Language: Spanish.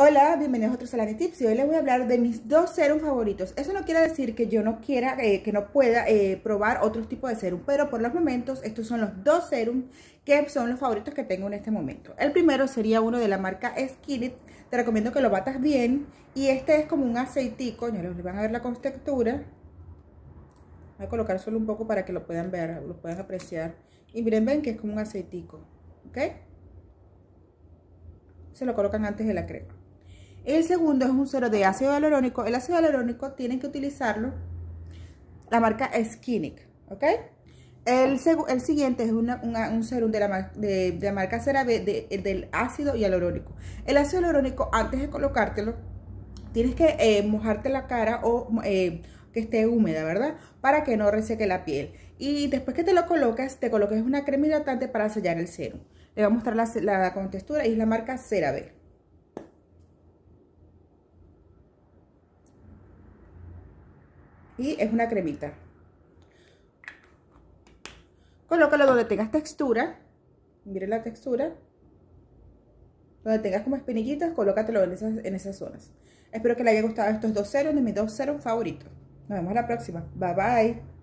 Hola, bienvenidos a otro Salani Tips y hoy les voy a hablar de mis dos serums favoritos. Eso no quiere decir que yo no quiera, eh, que no pueda eh, probar otro tipo de serum, pero por los momentos estos son los dos serums que son los favoritos que tengo en este momento. El primero sería uno de la marca Skinny, te recomiendo que lo batas bien y este es como un aceitico, ya les van a ver la contextura. Voy a colocar solo un poco para que lo puedan ver, lo puedan apreciar. Y miren, ven que es como un aceitico, ¿ok? Se lo colocan antes de la crema. El segundo es un serum de ácido hialurónico. El ácido hialurónico tienen que utilizarlo la marca Skinic, ¿ok? El, el siguiente es un serum de la, de, marca CeraVe de, del ácido hialurónico. El ácido hialurónico, antes de colocártelo, tienes que eh, mojarte la cara o eh, que esté húmeda, ¿verdad? Para que no reseque la piel. Y después que te lo colocas, te coloques una crema hidratante para sellar el serum. Le voy a mostrar la, la, contextura y es la marca CeraVe. y es una cremita. Colócalo donde tengas textura, Mire la textura, donde tengas como espinillitas, colócatelo en esas, en esas zonas. Espero que les haya gustado estos dos ceros de mis dos ceros favoritos. Nos vemos la próxima. Bye bye.